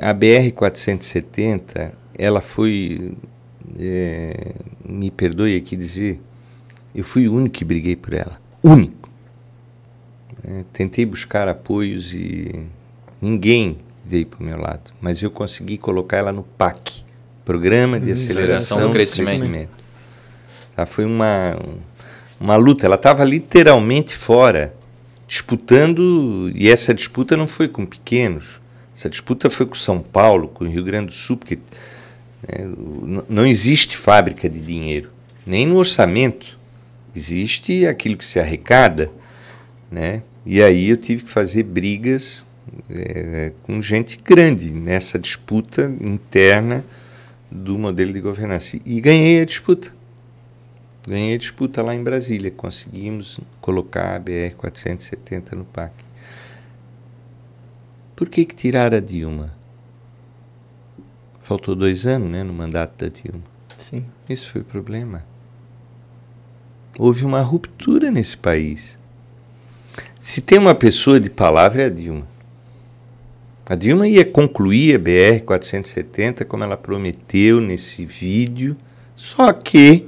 A BR-470, ela foi, é, me perdoe aqui dizer, eu fui o único que briguei por ela. Único. É, tentei buscar apoios e ninguém veio para o meu lado. Mas eu consegui colocar ela no PAC Programa de uhum. Aceleração, Aceleração do, Crescimento. crescimento. Tá, foi uma, uma luta. Ela estava literalmente fora, disputando, e essa disputa não foi com pequenos essa disputa foi com São Paulo, com o Rio Grande do Sul, porque né, não existe fábrica de dinheiro, nem no orçamento. Existe aquilo que se arrecada, né? E aí eu tive que fazer brigas é, com gente grande nessa disputa interna do modelo de governança. E ganhei a disputa. Ganhei a disputa lá em Brasília. Conseguimos colocar a BR-470 no PAC. Por que, que tiraram a Dilma? Faltou dois anos né, no mandato da Dilma. Sim. Isso foi o problema. Houve uma ruptura nesse país. Se tem uma pessoa de palavra, é a Dilma. A Dilma ia concluir a BR-470 como ela prometeu nesse vídeo, só que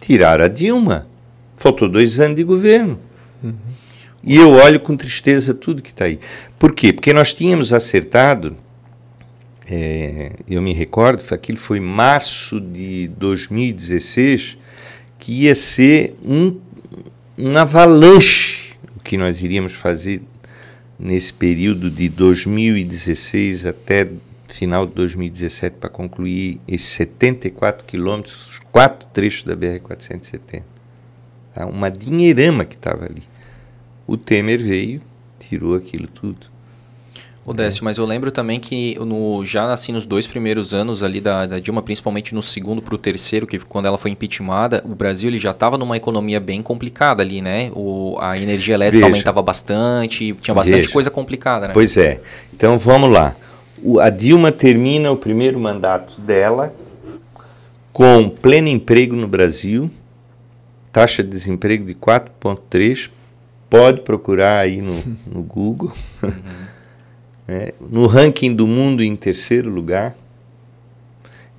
tiraram a Dilma. Faltou dois anos de governo. Uhum. E eu olho com tristeza tudo que está aí. Por quê? Porque nós tínhamos acertado, é, eu me recordo, aquilo foi março de 2016, que ia ser um, um avalanche o que nós iríamos fazer nesse período de 2016 até final de 2017 para concluir esses 74 quilômetros, quatro trechos da BR-470. Tá? Uma dinheirama que estava ali o Temer veio, tirou aquilo tudo. O é. mas eu lembro também que no, já assim nos dois primeiros anos ali da, da Dilma, principalmente no segundo para o terceiro, que quando ela foi impeachmentada, o Brasil ele já estava numa economia bem complicada ali, né? O, a energia elétrica Veja. aumentava bastante, tinha bastante Veja. coisa complicada, né? Pois é. Então vamos lá. O, a Dilma termina o primeiro mandato dela com pleno emprego no Brasil, taxa de desemprego de 4,3%. Pode procurar aí no, no Google. Uhum. É, no ranking do mundo em terceiro lugar.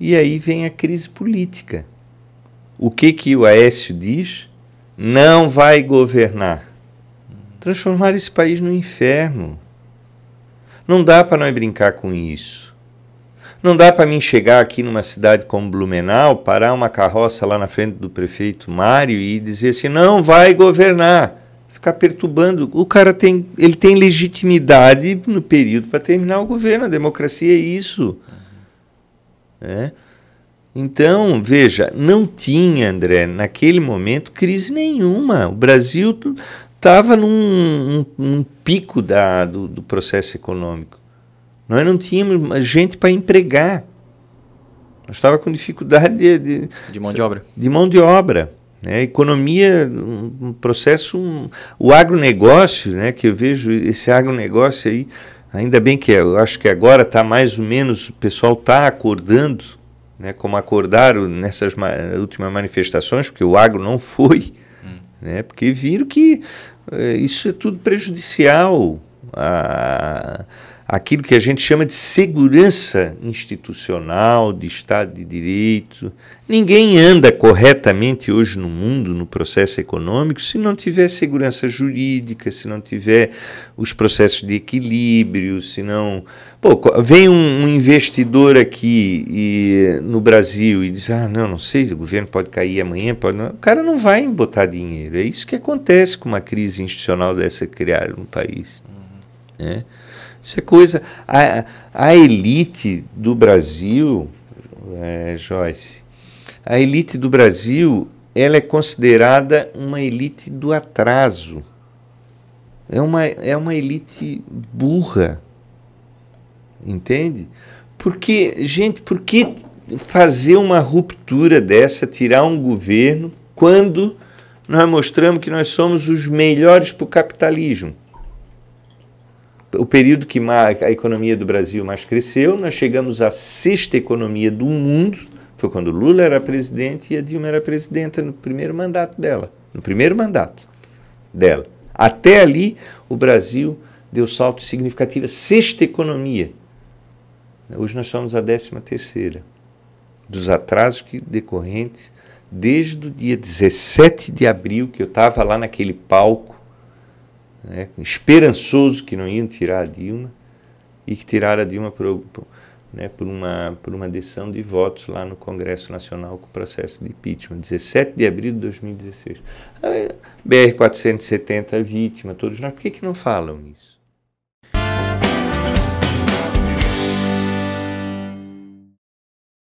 E aí vem a crise política. O que, que o Aécio diz? Não vai governar. Transformar esse país no inferno. Não dá para nós brincar com isso. Não dá para mim chegar aqui numa cidade como Blumenau, parar uma carroça lá na frente do prefeito Mário e dizer assim: não vai governar ficar perturbando. O cara tem, ele tem legitimidade no período para terminar o governo. A democracia é isso. Uhum. É. Então, veja, não tinha, André, naquele momento, crise nenhuma. O Brasil estava num um, um pico da, do, do, processo econômico. Nós não tínhamos gente para empregar. Nós estávamos com dificuldade de, de, de mão de obra. De mão de obra. Né? Economia, um processo, um, o agronegócio, né, que eu vejo esse agronegócio aí, ainda bem que é, eu acho que agora está mais ou menos, o pessoal está acordando, né, como acordaram nessas ma últimas manifestações, porque o agro não foi, hum. né, porque viram que é, isso é tudo prejudicial. A, aquilo que a gente chama de segurança institucional, de Estado de Direito. Ninguém anda corretamente hoje no mundo, no processo econômico, se não tiver segurança jurídica, se não tiver os processos de equilíbrio, se não. Pô, vem um, um investidor aqui e, no Brasil e diz: ah, não, não sei, o governo pode cair amanhã, pode não. O cara não vai botar dinheiro. É isso que acontece com uma crise institucional dessa criar no país. Né? Isso é coisa. A, a elite do Brasil, é, Joyce, a elite do Brasil ela é considerada uma elite do atraso. É uma, é uma elite burra. Entende? Porque, gente, por que fazer uma ruptura dessa, tirar um governo, quando nós mostramos que nós somos os melhores para o capitalismo? o período que a economia do Brasil mais cresceu, nós chegamos à sexta economia do mundo, foi quando Lula era presidente e a Dilma era presidenta no primeiro mandato dela, no primeiro mandato dela. Até ali, o Brasil deu salto significativo, sexta economia. Hoje nós somos a décima terceira, dos atrasos que decorrentes desde o dia 17 de abril, que eu estava lá naquele palco né, esperançoso que não iam tirar a Dilma e que tiraram a Dilma por, por, né, por, uma, por uma decisão de votos lá no Congresso Nacional com o processo de impeachment, 17 de abril de 2016. BR-470, vítima, todos nós, por que, que não falam isso?